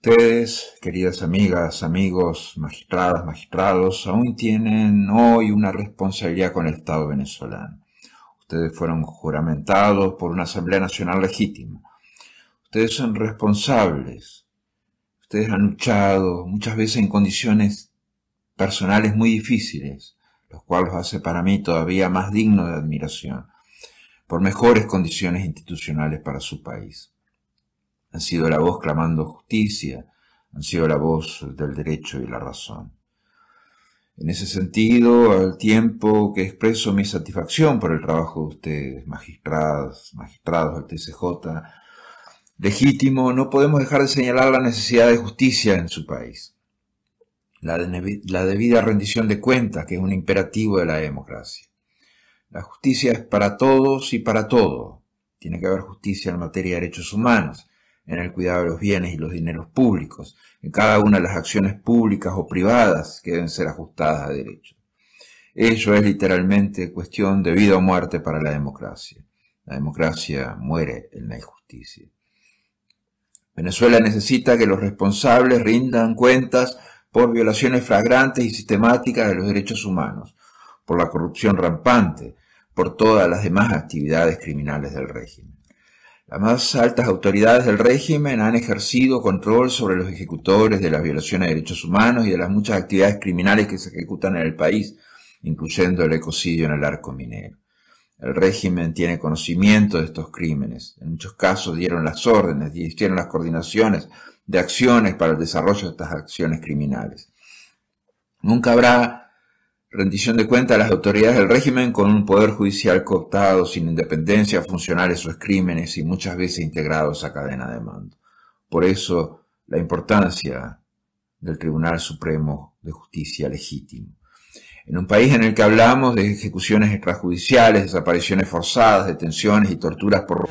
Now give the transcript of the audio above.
Ustedes, queridas amigas, amigos, magistradas, magistrados, aún tienen hoy una responsabilidad con el Estado venezolano. Ustedes fueron juramentados por una Asamblea Nacional legítima. Ustedes son responsables. Ustedes han luchado muchas veces en condiciones personales muy difíciles, lo cual los hace para mí todavía más digno de admiración, por mejores condiciones institucionales para su país. Han sido la voz clamando justicia, han sido la voz del derecho y la razón. En ese sentido, al tiempo que expreso mi satisfacción por el trabajo de ustedes, magistrados, magistrados del TCJ, legítimo, no podemos dejar de señalar la necesidad de justicia en su país, la, la debida rendición de cuentas, que es un imperativo de la democracia. La justicia es para todos y para todo. Tiene que haber justicia en materia de derechos humanos, en el cuidado de los bienes y los dineros públicos, en cada una de las acciones públicas o privadas que deben ser ajustadas a derecho. Eso es literalmente cuestión de vida o muerte para la democracia. La democracia muere en la injusticia. Venezuela necesita que los responsables rindan cuentas por violaciones flagrantes y sistemáticas de los derechos humanos, por la corrupción rampante, por todas las demás actividades criminales del régimen. Las más altas autoridades del régimen han ejercido control sobre los ejecutores de las violaciones de derechos humanos y de las muchas actividades criminales que se ejecutan en el país, incluyendo el ecocidio en el arco minero. El régimen tiene conocimiento de estos crímenes. En muchos casos dieron las órdenes, hicieron las coordinaciones de acciones para el desarrollo de estas acciones criminales. Nunca habrá rendición de cuentas a las autoridades del régimen con un poder judicial cooptado, sin independencia, funcionales o crímenes y muchas veces integrados a cadena de mando. Por eso la importancia del Tribunal Supremo de Justicia legítimo. En un país en el que hablamos de ejecuciones extrajudiciales, desapariciones forzadas, detenciones y torturas por...